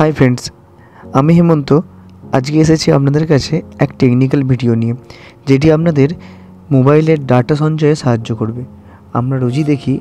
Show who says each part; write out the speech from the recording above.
Speaker 1: hi friends আমি হেমন্ত আজকে এসেছি আপনাদের কাছে এক টেকনিক্যাল ভিডিও নিয়ে যেটি আপনাদের মোবাইলের ডাটা সঞ্চয়ে সাহায্য করবে আমরা রোজই
Speaker 2: দেখি